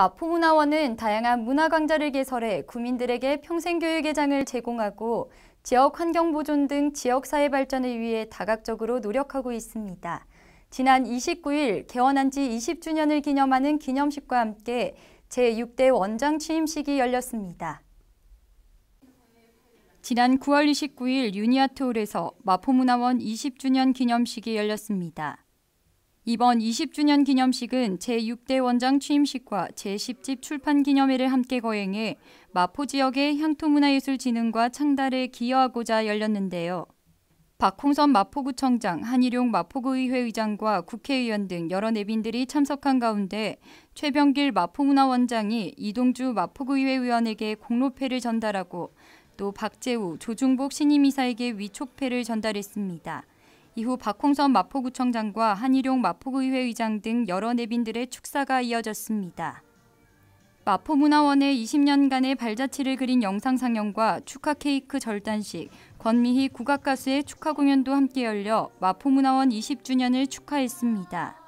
마포문화원은 다양한 문화 강좌를 개설해 국민들에게 평생교육의 장을 제공하고 지역 환경 보존 등 지역 사회 발전을 위해 다각적으로 노력하고 있습니다. 지난 29일 개원한 지 20주년을 기념하는 기념식과 함께 제6대 원장 취임식이 열렸습니다. 지난 9월 29일 유니아트홀에서 마포문화원 20주년 기념식이 열렸습니다. 이번 20주년 기념식은 제6대 원장 취임식과 제10집 출판 기념회를 함께 거행해 마포 지역의 향토문화예술진흥과 창달에 기여하고자 열렸는데요. 박홍선 마포구청장, 한일용 마포구의회 의장과 국회의원 등 여러 내빈들이 참석한 가운데 최병길 마포문화원장이 이동주 마포구의회 의원에게 공로패를 전달하고 또 박재우, 조중복 신임이사에게 위촉패를 전달했습니다. 이후 박홍선 마포구청장과 한일용 마포의회 구 의장 등 여러 내빈들의 축사가 이어졌습니다. 마포문화원의 20년간의 발자취를 그린 영상 상영과 축하 케이크 절단식, 권미희 국악가수의 축하 공연도 함께 열려 마포문화원 20주년을 축하했습니다.